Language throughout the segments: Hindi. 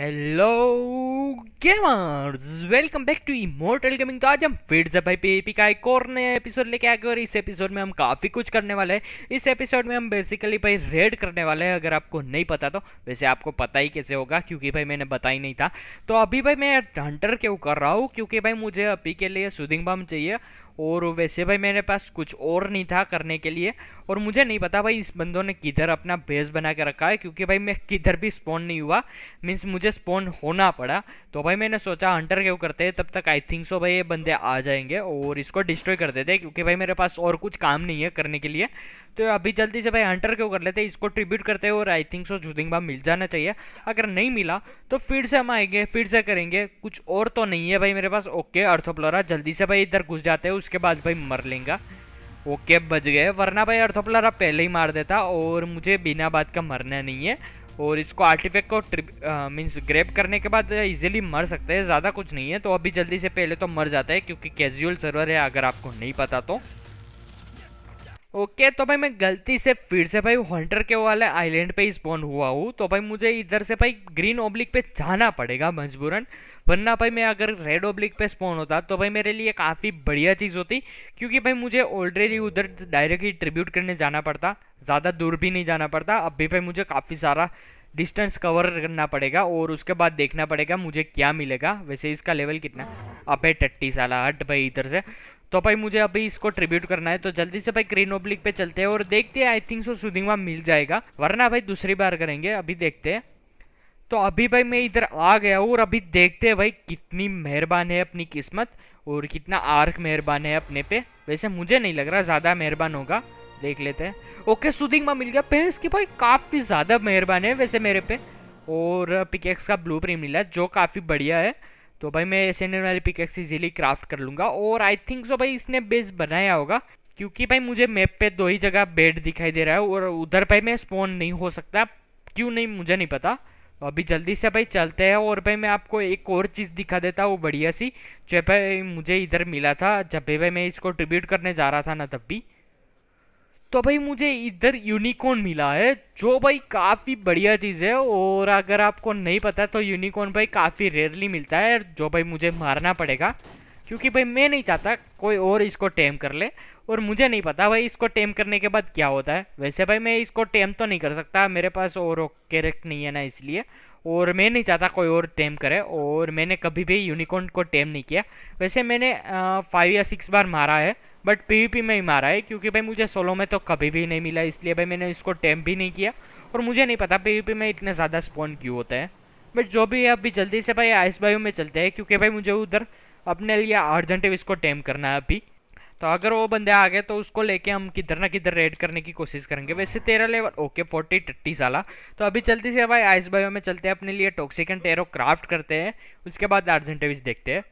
Hello gamers welcome back to Immortal Gaming तो आज हम फिर से भाई पीएपी का एक और नया एपिसोड लेके आ गए और इस एपिसोड में हम काफ़ी कुछ करने वाले हैं इस एपिसोड में हम बेसिकली भाई रेड करने वाले हैं अगर आपको नहीं पता तो वैसे आपको पता ही कैसे होगा क्योंकि भाई मैंने बता ही नहीं था तो अभी भाई मैं हंटर क्यों कर रहा हूँ क्योंकि भाई मुझे अभी के लिए सुदिंग बम चाहिए और वैसे भाई मेरे पास कुछ और नहीं था करने के लिए और मुझे नहीं पता भाई इस बंदों ने किधर अपना बेस बना के रखा है क्योंकि भाई मैं किधर भी स्पॉन नहीं हुआ मीन्स मुझे स्पॉन होना पड़ा तो भाई मैंने सोचा हंटर क्यों करते हैं तब तक आई थिंक सो भाई ये बंदे आ जाएंगे और इसको डिस्ट्रॉय कर देते क्योंकि भाई मेरे पास और कुछ काम नहीं है करने के लिए तो अभी जल्दी से भाई हंटर क्यों कर लेते इसको ट्रिब्यूट करते हैं और आई थिंक सो भाई मिल जाना चाहिए अगर नहीं मिला तो फिर से हम आएंगे फिर से करेंगे कुछ और तो नहीं है भाई मेरे पास ओके अर्थोप्लोरा जल्दी से भाई इधर घुस जाते हैं उसके बाद भाई मर लेंगे ओके बज गए वरना भाई अर्थोपलर पहले ही मार देता और मुझे बिना बात का मरना नहीं है और इसको आर्टिफेक्ट को ट्रिप मीन्स ग्रेप करने के बाद इजीली मर सकते हैं ज़्यादा कुछ नहीं है तो अभी जल्दी से पहले तो मर जाता है क्योंकि कैजुअल सर्वर है अगर आपको नहीं पता तो ओके okay, तो भाई मैं गलती से फिर से भाई हंटर के वाले आइलैंड पे स्पॉन हुआ हूँ तो भाई मुझे इधर से भाई ग्रीन ओब्लिक पे जाना पड़ेगा मजबूरन वरना भाई मैं अगर रेड ओब्लिक पे स्पॉन होता तो भाई मेरे लिए काफ़ी बढ़िया चीज़ होती क्योंकि भाई मुझे ऑलरेडी उधर डायरेक्टली ट्रिब्यूट करने जाना पड़ता ज़्यादा दूर भी नहीं जाना पड़ता अब भी भाई मुझे काफ़ी सारा डिस्टेंस कवर करना पड़ेगा और उसके बाद देखना पड़ेगा मुझे क्या मिलेगा वैसे इसका लेवल कितना अब है टट्टी साला हट भाई इधर से तो भाई मुझे अभी इसको ट्रिब्यूट करना है तो जल्दी से भाई ग्रीन ओब्लिक पे चलते हैं और देखते हैं आई थिंक सो सुदिंगवा मिल जाएगा वरना भाई दूसरी बार करेंगे अभी देखते हैं तो अभी भाई मैं इधर आ गया हूँ और अभी देखते हैं भाई कितनी मेहरबान है अपनी किस्मत और कितना आर्क मेहरबान है अपने पे वैसे मुझे नहीं लग रहा ज़्यादा मेहरबान होगा देख लेते हैं ओके सुदिंगमा मिल गया पेंस की भाई काफ़ी ज़्यादा मेहरबान है वैसे मेरे पे और पिकेक्स का ब्लू प्रिंट मिला जो काफ़ी बढ़िया है तो भाई मैं एस वाली पिकेक्स इजीली क्राफ्ट कर लूँगा और आई थिंक जो भाई इसने बेस बनाया होगा क्योंकि भाई मुझे मैप पे दो ही जगह बेड दिखाई दे रहा है और उधर भाई मैं स्पॉन नहीं हो सकता क्यों नहीं मुझे नहीं पता अभी जल्दी से भाई चलते हैं और भाई मैं आपको एक और चीज़ दिखा देता हूँ बढ़िया सी जो भाई मुझे इधर मिला था जब भी भाई मैं इसको ट्रिब्यूट करने जा रहा था ना तब भी तो भाई मुझे इधर यूनिकॉर्न मिला है जो भाई काफ़ी बढ़िया चीज़ है और अगर आपको नहीं पता तो यूनिकॉर्न भाई काफ़ी रेयरली मिलता है जो भाई मुझे मारना पड़ेगा क्योंकि भाई मैं नहीं चाहता कोई और इसको टेम कर ले और मुझे नहीं पता भाई इसको टेम करने के बाद क्या होता है वैसे भाई मैं इसको टेम तो नहीं कर सकता मेरे पास और कैरेक्ट नहीं है ना इसलिए और मैं नहीं चाहता कोई और टेम करे और मैंने कभी भी यूनिकॉर्न को टेम नहीं किया वैसे मैंने फाइव या सिक्स बार मारा है बट पीवीपी में ही मारा है क्योंकि भाई मुझे सोलो में तो कभी भी नहीं मिला इसलिए भाई मैंने इसको टेम भी नहीं किया और मुझे नहीं पता पीवीपी में इतने ज़्यादा स्पॉन क्यों होते हैं बट जो भी है अभी जल्दी से भाई आइस बायो में चलते हैं क्योंकि भाई मुझे उधर अपने लिए अर्जेंट इसको टेम करना है अभी तो अगर वो बंदे आ गए तो उसको लेके हम किधर ना किधर रेड करने की कोशिश करेंगे वैसे तेरह लेवल ओके फोर्टी टट्टी साला तो अभी चलती से भाई आइस बायो में चलते हैं अपने लिए टॉक्सिक एंड टेरो क्राफ्ट करते हैं उसके बाद अर्जेंटेविज देखते हैं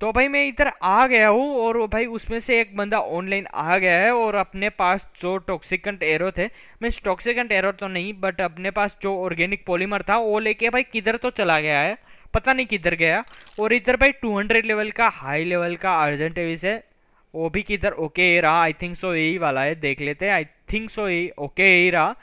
तो भाई मैं इधर आ गया हूँ और भाई उसमें से एक बंदा ऑनलाइन आ गया है और अपने पास जो टॉक्सिकन एरो थे मैं टॉक्सिकन एरो तो नहीं बट अपने पास जो ऑर्गेनिक पॉलीमर था वो लेके भाई किधर तो चला गया है पता नहीं किधर गया और इधर भाई 200 लेवल का हाई लेवल का अर्जेंट एविस है वो भी किधर ओके ही रहा आई थिंक सो यही वाला है देख लेते हैं आई थिंक सो यही ओके ही रहा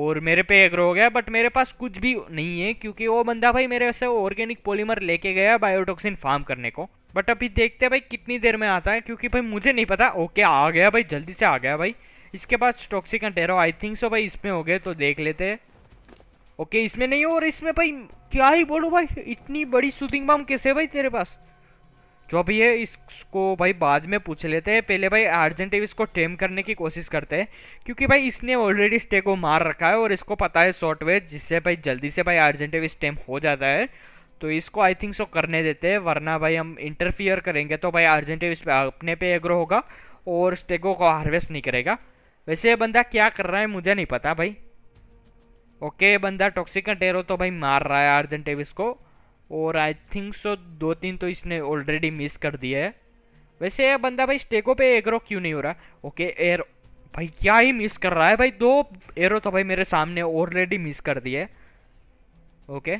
और मेरे पे एग्रो हो गया बट मेरे पास कुछ भी नहीं है क्योंकि वो बंदा भाई मेरे से ऑर्गेनिक पॉलीमर लेके गया बायोटॉक्सिन फार्म करने को बट अभी देखते हैं भाई कितनी देर में आता है क्योंकि भाई मुझे नहीं पता ओके आ गया भाई जल्दी से आ गया भाई इसके बाद टॉक्सिक एंड टेरो आई थिंक सो भाई इसमें हो गए तो देख लेते हैं ओके इसमें नहीं हो और इसमें भाई क्या ही बोलो भाई इतनी बड़ी सुथिंग बम कैसे भाई तेरे पास जो भी है इसको भाई बाद में पूछ लेते हैं पहले भाई अर्जेंटिव इसको टेम करने की कोशिश करते हैं क्योंकि भाई इसने ऑलरेडी स्टे को मार रखा है और इसको पता है शॉर्टवेज जिससे भाई जल्दी से भाई अर्जेंटिव स्टेम हो जाता है तो इसको आई थिंक सो करने देते हैं वरना भाई हम इंटरफियर करेंगे तो भाई अर्जेंटिव इस पे अपने पे एग्रो होगा और स्टेगो को हार्वेस्ट नहीं करेगा वैसे ये बंदा क्या कर रहा है मुझे नहीं पता भाई ओके बंदा टॉक्सिक का तो भाई मार रहा है अर्जेंट टेविस को और आई थिंक सो दो तीन तो इसने ऑलरेडी मिस कर दिया है वैसे ये बंदा भाई स्टेको पे एग्रो क्यों नहीं हो रहा ओके एयर भाई क्या ही मिस कर रहा है भाई दो एरो तो भाई मेरे सामने ऑलरेडी मिस कर दिए ओके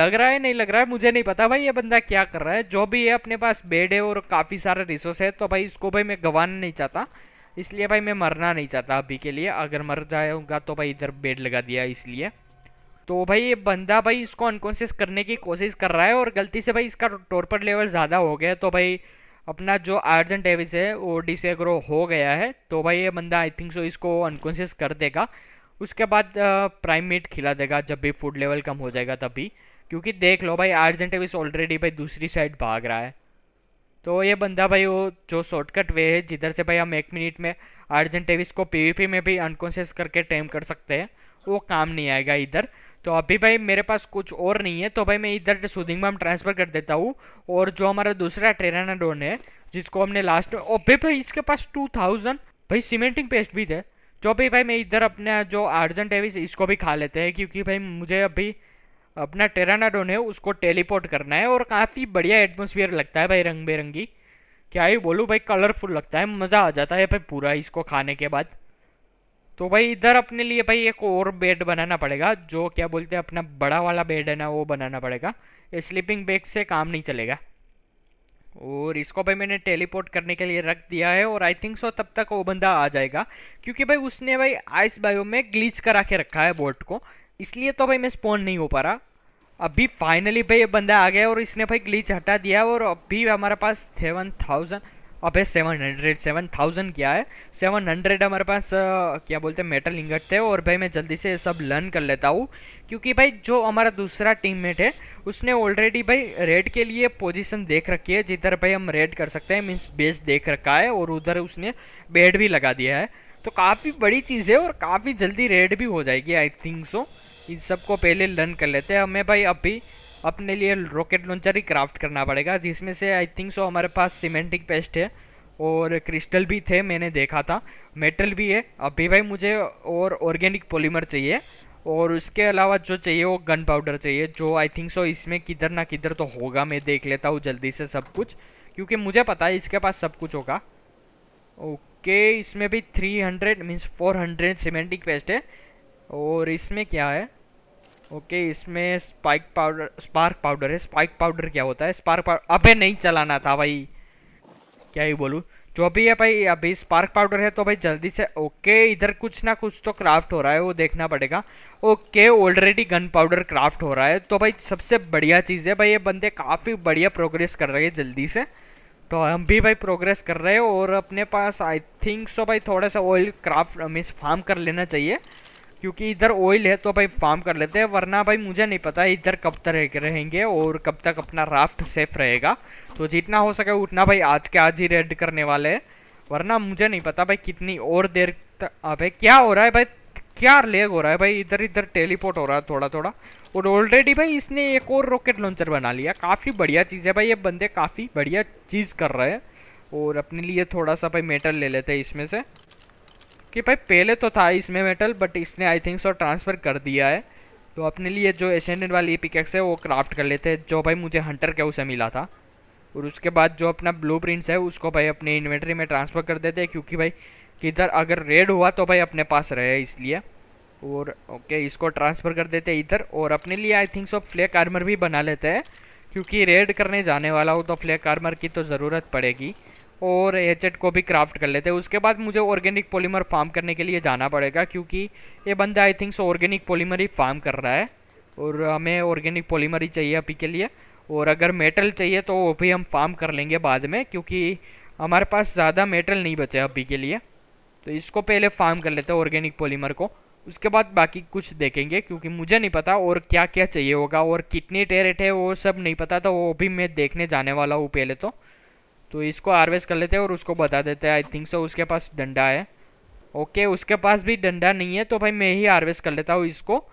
लग रहा है नहीं लग रहा है मुझे नहीं पता भाई ये बंदा क्या कर रहा है जो भी है अपने पास बेड है और काफ़ी सारे रिसोर्स है तो भाई इसको भाई मैं गंवाना नहीं चाहता इसलिए भाई मैं मरना नहीं चाहता अभी के लिए अगर मर जाऊँगा तो भाई इधर बेड लगा दिया इसलिए तो भाई ये बंदा भाई इसको अनकॉन्शियस करने की कोशिश कर रहा है और गलती से भाई इसका टोरपर लेवल ज़्यादा हो गया तो भाई अपना जो आर्जन डेविस है वो डिसग्रो हो गया है तो भाई ये बंदा आई थिंक सो इसको अनकॉन्शियस कर देगा उसके बाद प्राइम मीट खिला देगा जब भी फूड लेवल कम हो जाएगा तभी क्योंकि देख लो भाई अर्जेंट एविस ऑलरेडी भाई दूसरी साइड भाग रहा है तो ये बंदा भाई वो जो शॉर्टकट वे है जिधर से भाई हम एक मिनट में अर्जेंट टेविस को पीवीपी में भी अनकॉन्शियस करके टाइम कर सकते हैं वो काम नहीं आएगा इधर तो अभी भाई मेरे पास कुछ और नहीं है तो भाई मैं इधर में बम ट्रांसफ़र कर देता हूँ और जो हमारा दूसरा ट्रेराना डोन है जिसको हमने लास्ट में अभी भाई इसके पास टू थाउजेंड भाई सीमेंटिंग पेस्ट भी थे जो तो भी भाई मैं इधर अपना जो अर्जेंट डेविस इसको भी खा लेते हैं क्योंकि भाई मुझे अभी अपना टेरानाडोन है उसको टेलीपोर्ट करना है और काफ़ी बढ़िया एटमोसफियर लगता है भाई रंग बिरंगी क्या ही बोलूँ भाई कलरफुल लगता है मज़ा आ जाता है भाई पूरा इसको खाने के बाद तो भाई इधर अपने लिए भाई एक और बेड बनाना पड़ेगा जो क्या बोलते हैं अपना बड़ा वाला बेड है ना वो बनाना पड़ेगा ये स्लीपिंग बैग से काम नहीं चलेगा और इसको भाई मैंने टेलीपोर्ट करने के लिए रख दिया है और आई थिंक सो तब तक वो बंदा आ जाएगा क्योंकि भाई उसने भाई आइस बायो में ग्लीच करा के रखा है बोट को इसलिए तो भाई मैं स्पॉन नहीं हो पा रहा अभी फाइनली भाई ये बंदा आ गया और इसने भाई ग्लीच हटा दिया और अभी हमारे पास सेवन थाउजेंड अब सेवन हंड्रेड सेवन थाउजेंड क्या है सेवन हंड्रेड हमारे पास क्या बोलते हैं मेटल इंगट थे और भाई मैं जल्दी से सब लर्न कर लेता हूँ क्योंकि भाई जो हमारा दूसरा टीममेट है उसने ऑलरेडी भाई रेड के लिए पोजिशन देख रखी है जिधर भाई हम रेड कर सकते हैं मीन्स बेस देख रखा है और उधर उसने बेड भी लगा दिया है तो काफ़ी बड़ी चीज़ है और काफ़ी जल्दी रेड भी हो जाएगी आई थिंक सो so. इन सबको पहले लर्न कर लेते हैं हमें भाई अभी अपने लिए रॉकेट लॉन्चर ही क्राफ्ट करना पड़ेगा जिसमें से आई थिंक सो हमारे पास सीमेंटिक पेस्ट है और क्रिस्टल भी थे मैंने देखा था मेटल भी है अभी भाई मुझे और ऑर्गेनिक पॉलीमर चाहिए और उसके अलावा जो चाहिए वो गन पाउडर चाहिए जो आई थिंक सो इसमें किधर ना किधर तो होगा मैं देख लेता हूँ जल्दी से सब कुछ क्योंकि मुझे पता है इसके पास सब कुछ होगा ओके इसमें भी 300 hundred means four hundred cementing paste है और इसमें क्या है ओके okay, इसमें स्पाइक पाउडर स्पार्क पाउडर है स्पाइक पाउडर क्या होता है स्पार्क पाउडर अबे नहीं चलाना था भाई क्या ही बोलूँ जो भी है भाई अभी स्पार्क पाउडर है तो भाई जल्दी से ओके इधर कुछ ना कुछ तो क्राफ्ट हो रहा है वो देखना पड़ेगा okay already gunpowder craft हो रहा है तो भाई सबसे बढ़िया चीज़ है भाई ये बंदे काफ़ी बढ़िया प्रोग्रेस कर रहे हैं जल्दी से तो हम भी भाई प्रोग्रेस कर रहे हैं और अपने पास आई थिंक सो भाई थोड़ा सा ऑयल क्राफ्ट मीन्स फार्म कर लेना चाहिए क्योंकि इधर ऑयल है तो भाई फार्म कर लेते हैं वरना भाई मुझे नहीं पता इधर कब तक रहेंगे और कब तक अपना राफ्ट सेफ रहेगा तो जितना हो सके उतना भाई आज के आज ही रेड करने वाले हैं वरना मुझे नहीं पता भाई कितनी और देर तक अब क्या हो रहा है भाई क्या लेग हो रहा है भाई इधर इधर टेलीपोर्ट हो रहा है थोड़ा थोड़ा और ऑलरेडी भाई इसने एक और रॉकेट लॉन्चर बना लिया काफ़ी बढ़िया चीज़ है भाई ये बंदे काफ़ी बढ़िया चीज़ कर रहे हैं और अपने लिए थोड़ा सा भाई मेटल ले लेते हैं इसमें से कि भाई पहले तो था इसमें मेटल बट इसने आई थिंक सो ट्रांसफ़र कर दिया है तो अपने लिए जो एसेंडेंट वाली पिकेक्स है वो क्राफ्ट कर लेते हैं जो भाई मुझे हंटर के उसे मिला था और उसके बाद जो अपना ब्लू है उसको भाई अपने इन्वेंट्री में ट्रांसफ़र कर देते हैं क्योंकि भाई किधर अगर रेड हुआ तो भाई अपने पास रहे इसलिए और ओके इसको ट्रांसफ़र कर देते हैं इधर और अपने लिए आई थिंक सो फ्लैक आर्मर भी बना लेते हैं क्योंकि रेड करने जाने वाला हो तो फ्लैक आर्मर की तो ज़रूरत पड़ेगी और एचेट को भी क्राफ्ट कर लेते हैं उसके बाद मुझे ऑर्गेनिक पॉलीमर फार्म करने के लिए जाना पड़ेगा क्योंकि ये बंदा I think so organic polymer ही फार्म कर रहा है और हमें ऑर्गेनिक पॉलीमर ही चाहिए अभी के लिए और अगर मेटल चाहिए तो वो भी हम फार्म कर लेंगे बाद में क्योंकि हमारे पास ज़्यादा मेटल नहीं बचे अभी के लिए तो इसको पहले फार्म कर लेते हैं ऑर्गेनिक पॉलीमर को उसके बाद बाकी कुछ देखेंगे क्योंकि मुझे नहीं पता और क्या क्या चाहिए होगा और कितने टेरेट है वो सब नहीं पता तो वो भी मैं देखने जाने वाला हूँ पहले तो तो इसको हार्वेस्ट कर लेते हैं और उसको बता देते हैं आई थिंक सो उसके पास डंडा है ओके उसके पास भी डंडा नहीं है तो भाई मैं ही हार्वेस्ट कर लेता हूँ इसको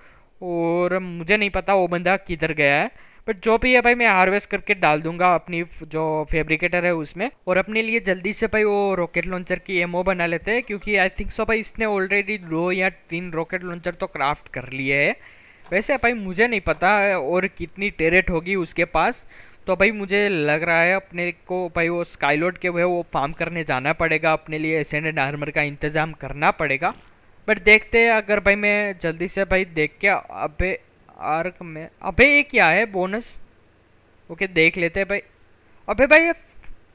और मुझे नहीं पता वो बंदा किधर गया है बट जो भी है भाई मैं हार्वेस्ट करके डाल दूंगा अपनी जो फेब्रिकेटर है उसमें और अपने लिए जल्दी से भाई वो रॉकेट लॉन्चर की एमओ बना लेते हैं क्योंकि आई थिंक सो भाई इसने ऑलरेडी दो या तीन रॉकेट लॉन्चर तो क्राफ्ट कर लिए है वैसे भाई मुझे नहीं पता और कितनी टेरेट होगी उसके पास तो भाई मुझे लग रहा है अपने को भाई वो स्काईलोड के वो फार्म करने जाना पड़ेगा अपने लिए एंड आर्मर का इंतज़ाम करना पड़ेगा बट देखते हैं अगर भाई मैं जल्दी से भाई देख के अबे आर्क में अबे ये क्या है बोनस ओके देख लेते हैं भाई अबे भाई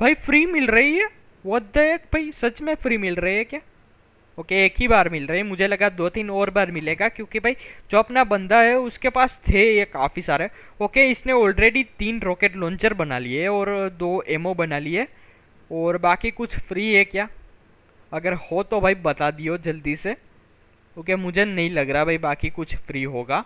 भाई फ्री मिल रही है वो द भाई सच में फ्री मिल रही है क्या ओके एक ही बार मिल रहे हैं मुझे लगा दो तीन और बार मिलेगा क्योंकि भाई जो अपना बंदा है उसके पास थे ये काफ़ी सारे ओके इसने ऑलरेडी तीन रॉकेट लॉन्चर बना लिए और दो एमओ बना लिए और बाकी कुछ फ्री है क्या अगर हो तो भाई बता दियो जल्दी से ओके मुझे नहीं लग रहा भाई बाकी कुछ फ्री होगा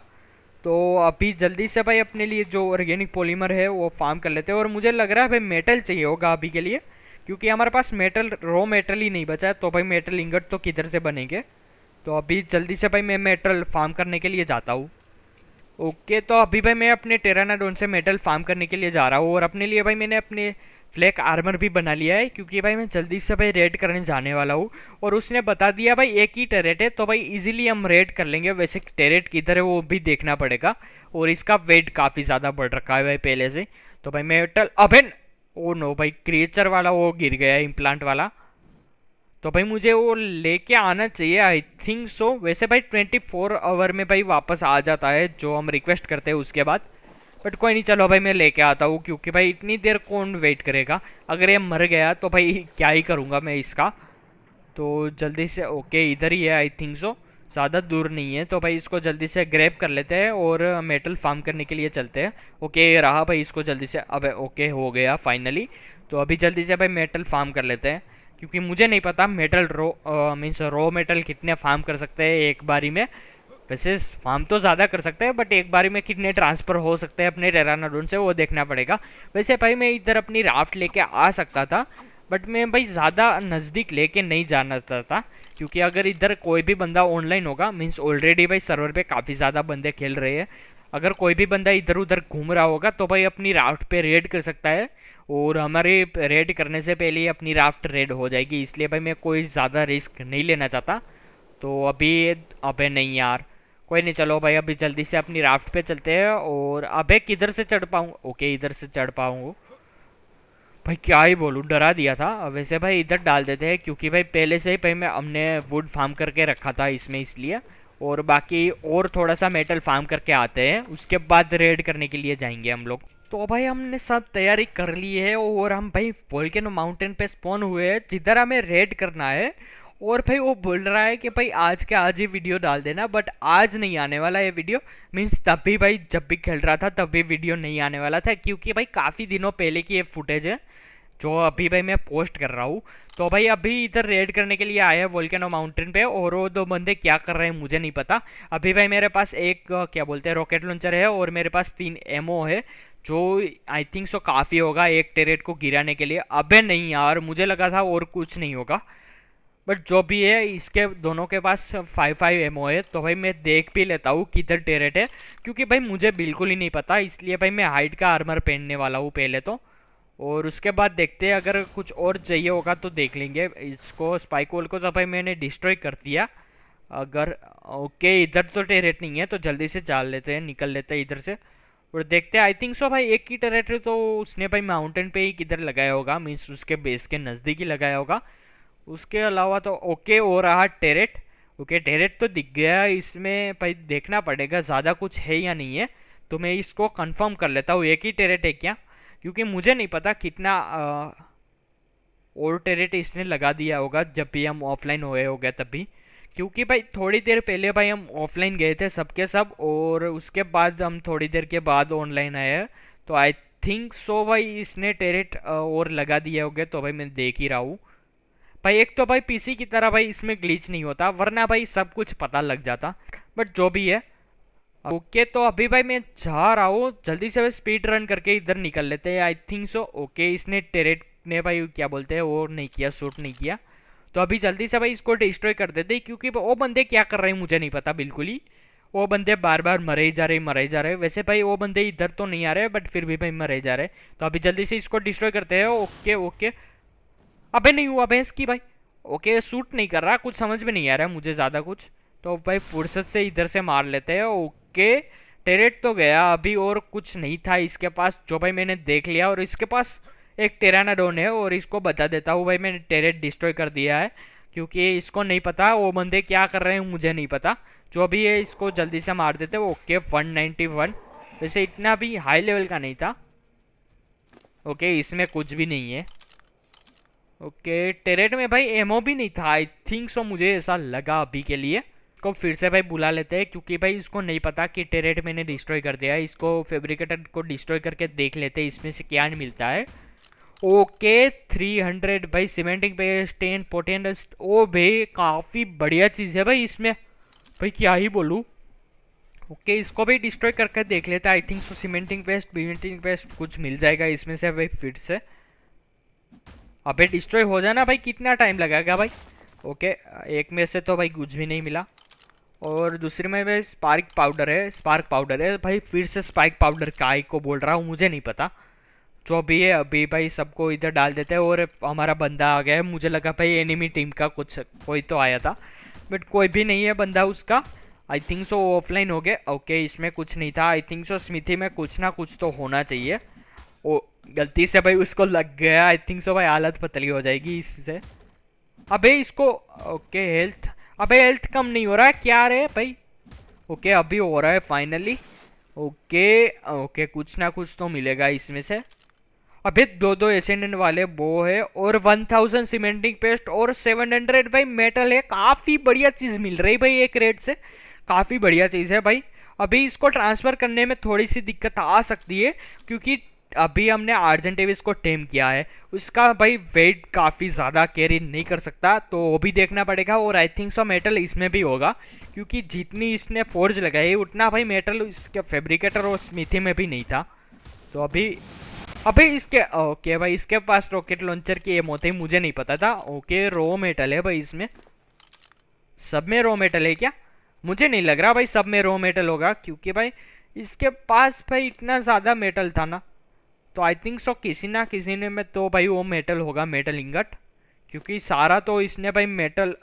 तो अभी जल्दी से भाई अपने लिए जो ऑर्गेनिक पॉलीमर है वो फार्म कर लेते हैं और मुझे लग रहा है भाई मेटल चाहिए होगा अभी के लिए क्योंकि हमारे पास मेटल रॉ मेटल ही नहीं बचा है तो भाई मेटल इंगट तो किधर से बनेंगे तो अभी जल्दी से भाई मैं मेटल फार्म करने के लिए जाता हूँ ओके तो अभी भाई मैं अपने टेरानाडोन से मेटल फार्म करने के लिए जा रहा हूँ और अपने लिए भाई मैंने अपने फ्लैक आर्मर भी बना लिया है क्योंकि भाई मैं जल्दी से भाई रेड करने जाने वाला हूँ और उसने बता दिया भाई एक ही टेरेट है तो भाई इजीली हम रेड कर लेंगे वैसे टेरेट किधर है वो भी देखना पड़ेगा और इसका वेट काफ़ी ज़्यादा बढ़ रखा है भाई पहले से तो भाई मेटल अभिन ओ नो भाई क्रिएचर वाला वो गिर गया इम्प्लांट वाला तो भाई मुझे वो लेके आना चाहिए आई थिंक सो वैसे भाई 24 आवर में भाई वापस आ जाता है जो हम रिक्वेस्ट करते हैं उसके बाद बट कोई नहीं चलो भाई मैं लेके आता हूँ क्योंकि भाई इतनी देर कौन वेट करेगा अगर ये मर गया तो भाई क्या ही करूँगा मैं इसका तो जल्दी से ओके इधर ही है आई थिंक सो ज़्यादा दूर नहीं है तो भाई इसको जल्दी से ग्रैप कर लेते हैं और मेटल फार्म करने के लिए चलते हैं ओके रहा भाई इसको जल्दी से अब ओके हो गया फाइनली तो अभी जल्दी से भाई मेटल फार्म कर लेते हैं क्योंकि मुझे नहीं पता metal raw means raw metal कितने फार्म कर सकते हैं एक बारी में वैसे फार्म तो ज़्यादा कर सकते हैं बट एक बारी में कितने ट्रांसफ़र हो सकते हैं अपने टेरानाडून से वो देखना पड़ेगा वैसे भाई मैं इधर अपनी राफ्ट लेके आ सकता था बट मैं भाई ज़्यादा नज़दीक लेके नहीं जाना चाहता था क्योंकि अगर इधर कोई भी बंदा ऑनलाइन होगा मीन्स ऑलरेडी भाई सर्वर पे काफ़ी ज़्यादा बंदे खेल रहे हैं अगर कोई भी बंदा इधर उधर घूम रहा होगा तो भाई अपनी राफ्ट पे रेड कर सकता है और हमारे रेड करने से पहले अपनी राफ्ट रेड हो जाएगी इसलिए भाई मैं कोई ज़्यादा रिस्क नहीं लेना चाहता तो अभी अबे नहीं यार कोई नहीं चलो भाई अभी जल्दी से अपनी राफ्ट पे चलते हैं और अबे किधर से चढ़ पाऊँ ओके इधर से चढ़ पाऊँ भाई क्या ही बोलूँ डरा दिया था वैसे भाई इधर डाल देते हैं क्योंकि भाई पहले से ही भाई मैं हमने वुड फार्म करके रखा था इसमें इसलिए और बाकी और थोड़ा सा मेटल फार्म करके आते हैं उसके बाद रेड करने के लिए जाएंगे हम लोग तो भाई हमने सब तैयारी कर ली है और हम भाई वोल्केनो माउंटेन पे स्पॉन हुए हैं जिधर हमें रेड करना है और भाई वो बोल रहा है कि भाई आज के आज ही वीडियो डाल देना बट आज नहीं आने वाला ये वीडियो मीन्स तब भी भाई जब भी खेल रहा था तब भी वीडियो नहीं आने वाला था क्योंकि भाई काफ़ी दिनों पहले की ये फुटेज है जो अभी भाई मैं पोस्ट कर रहा हूँ तो भाई अभी इधर रेड करने के लिए आया है वोल्केनो माउंटेन पे और वो दो बंदे क्या कर रहे हैं मुझे नहीं पता अभी भाई मेरे पास एक क्या बोलते हैं रॉकेट लॉन्चर है और मेरे पास तीन एमओ है जो आई थिंक सो काफ़ी होगा एक टेरेट को गिराने के लिए अबे नहीं यार मुझे लगा था और कुछ नहीं होगा बट जो भी है इसके दोनों के पास फाइव फाइव एम है तो भाई मैं देख भी लेता हूँ किधर टेरेट है क्योंकि भाई मुझे बिल्कुल ही नहीं पता इसलिए भाई मैं हाइट का आर्मर पहनने वाला हूँ पहले तो और उसके बाद देखते हैं अगर कुछ और चाहिए होगा तो देख लेंगे इसको स्पाइक स्पाइकोल को तो भाई मैंने डिस्ट्रॉय कर दिया अगर ओके इधर तो टेरेट नहीं है तो जल्दी से चाल लेते हैं निकल लेते हैं इधर से और देखते हैं आई थिंक सो भाई एक ही टेरेट तो उसने भाई माउंटेन पे ही किधर लगाया होगा मीन्स उसके बेस के नज़दीक ही लगाया होगा उसके अलावा तो ओके हो रहा टेरेट ओके टेरेट तो दिख गया इसमें भाई देखना पड़ेगा ज़्यादा कुछ है या नहीं है तो मैं इसको कंफर्म कर लेता हूँ एक ही टेरेट है क्या क्योंकि मुझे नहीं पता कितना और टेरेट इसने लगा दिया होगा जब भी हम ऑफलाइन हुए हो गए तभी क्योंकि भाई थोड़ी देर पहले भाई हम ऑफलाइन गए थे सबके सब और उसके बाद हम थोड़ी देर के बाद ऑनलाइन आए तो आई थिंक सो भाई इसने टेरेट और लगा दिया गया तो भाई मैं देख ही रहा हूँ भाई एक तो भाई पीसी की तरह भाई इसमें ग्लीच नहीं होता वरना भाई सब कुछ पता लग जाता बट जो भी है ओके okay, तो अभी भाई मैं जा रहा हूँ जल्दी से भाई स्पीड रन करके इधर निकल लेते हैं आई थिंक सो ओके इसने टेरेट ने भाई क्या बोलते हैं वो नहीं किया शूट नहीं किया तो अभी जल्दी से भाई इसको डिस्ट्रॉय कर देते क्योंकि वो बंदे क्या कर रहे हैं मुझे नहीं पता बिल्कुल ही वो बंदे बार बार मरे जा रहे मरे जा रहे वैसे भाई वो बंदे इधर तो नहीं आ रहे बट फिर भी भाई मरे जा रहे तो अभी जल्दी से इसको डिस्ट्रॉय करते हैं ओके ओके अबे नहीं हुआ भैंस की भाई ओके सूट नहीं कर रहा कुछ समझ में नहीं आ रहा मुझे ज़्यादा कुछ तो भाई फुर्सत से इधर से मार लेते हैं ओके टेरेट तो गया अभी और कुछ नहीं था इसके पास जो भाई मैंने देख लिया और इसके पास एक टेराना डोन है और इसको बता देता हूँ भाई मैंने टेरेट डिस्ट्रॉय कर दिया है क्योंकि इसको नहीं पता वो बंदे क्या कर रहे हैं मुझे नहीं पता जो भी है इसको जल्दी से मार देते ओके वन नाइन्टी वन वैसे इतना भी हाई लेवल का नहीं था ओके इसमें कुछ भी नहीं है ओके टेरेट में भाई एमओ भी नहीं था आई थिंक सो मुझे ऐसा लगा अभी के लिए को फिर से भाई बुला लेते हैं क्योंकि भाई इसको नहीं पता कि टेरेट मैंने डिस्ट्रॉय कर दिया है इसको फेब्रिकेटर को डिस्ट्रॉय करके देख लेते हैं इसमें से क्या मिलता है ओके थ्री हंड्रेड भाई सीमेंटिंग पेस्ट टेन पोटेन ओ भाई काफ़ी बढ़िया चीज़ है भाई इसमें भाई क्या ही बोलूँ ओके okay, इसको भी डिस्ट्रॉय करके देख लेते हैं I think so cementing paste बीमेंटिंग पेस्ट कुछ मिल जाएगा इसमें से भाई फिर से अबे डिस्ट्रॉय हो जाना भाई कितना टाइम लगेगा भाई ओके एक में से तो भाई कुछ भी नहीं मिला और दूसरे में भाई स्पार्क पाउडर है स्पार्क पाउडर है भाई फिर से स्पार्क पाउडर काय को बोल रहा हूँ मुझे नहीं पता जो भी है अभी भाई सबको इधर डाल देते हैं और हमारा बंदा आ गया है मुझे लगा भाई एनिमी टीम का कुछ कोई तो आया था बट कोई भी नहीं है बंदा उसका आई थिंक सो ऑफलाइन हो गए ओके इसमें कुछ नहीं था आई थिंक सो स्मिथी में कुछ ना कुछ तो होना चाहिए ओ गलती से भाई उसको लग गया आई थिंक सो भाई हालत पतली हो जाएगी इससे अबे इसको ओके हेल्थ अबे हेल्थ कम नहीं हो रहा है क्या रहे भाई ओके अभी हो रहा है फाइनली ओके ओके कुछ ना कुछ तो मिलेगा इसमें से अभी दो दो एसेंडेंट वाले वो है और वन थाउजेंड सीमेंटिंग पेस्ट और सेवन हंड्रेड भाई मेटल है काफ़ी बढ़िया चीज़ मिल रही भाई एक रेट से काफ़ी बढ़िया चीज़ है भाई अभी इसको ट्रांसफ़र करने में थोड़ी सी दिक्कत आ सकती है क्योंकि अभी हमने आर्जेंट डेविस को टेम किया है उसका भाई वेट काफ़ी ज़्यादा कैरी नहीं कर सकता तो वो भी देखना पड़ेगा और आई थिंक सो मेटल इसमें भी होगा क्योंकि जितनी इसने फोर्ज लगाई उतना भाई मेटल इसके फेब्रिकेटर और स्मिथी में भी नहीं था तो अभी अभी इसके ओके भाई इसके पास रॉकेट लॉन्चर की एम होते मुझे नहीं पता था ओके रो मेटल है भाई इसमें सब में रो मेटल है क्या मुझे नहीं लग रहा भाई सब में रो मेटल होगा क्योंकि भाई इसके पास भाई इतना ज़्यादा मेटल था ना तो आई थिंक सो किसी ना किसी ने में तो भाई वो मेटल होगा मेटल इंगट क्योंकि सारा तो इसने भाई मेटल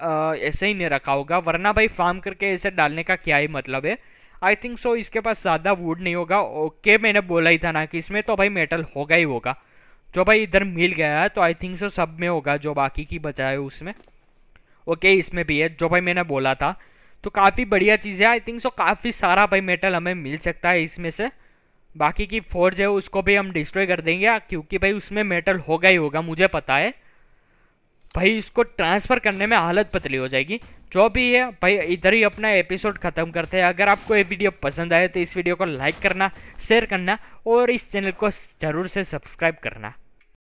ऐसे ही नहीं रखा होगा वरना भाई फार्म करके ऐसे डालने का क्या ही मतलब है आई थिंक सो इसके पास ज़्यादा वुड नहीं होगा ओके मैंने बोला ही था ना कि इसमें तो भाई मेटल होगा ही होगा जो भाई इधर मिल गया है तो आई थिंक सो सब में होगा जो बाकी की बचा है उसमें ओके इसमें भी है जो भाई मैंने बोला था तो काफ़ी बढ़िया चीज़ है आई थिंक सो काफ़ी सारा भाई मेटल हमें मिल सकता है इसमें से बाकी की फोर्ज है उसको भी हम डिस्ट्रॉय कर देंगे क्योंकि भाई उसमें मेटल होगा ही होगा मुझे पता है भाई इसको ट्रांसफ़र करने में हालत पतली हो जाएगी जो भी है भाई इधर ही अपना एपिसोड ख़त्म करते हैं अगर आपको ये वीडियो पसंद आए तो इस वीडियो को लाइक करना शेयर करना और इस चैनल को ज़रूर से सब्सक्राइब करना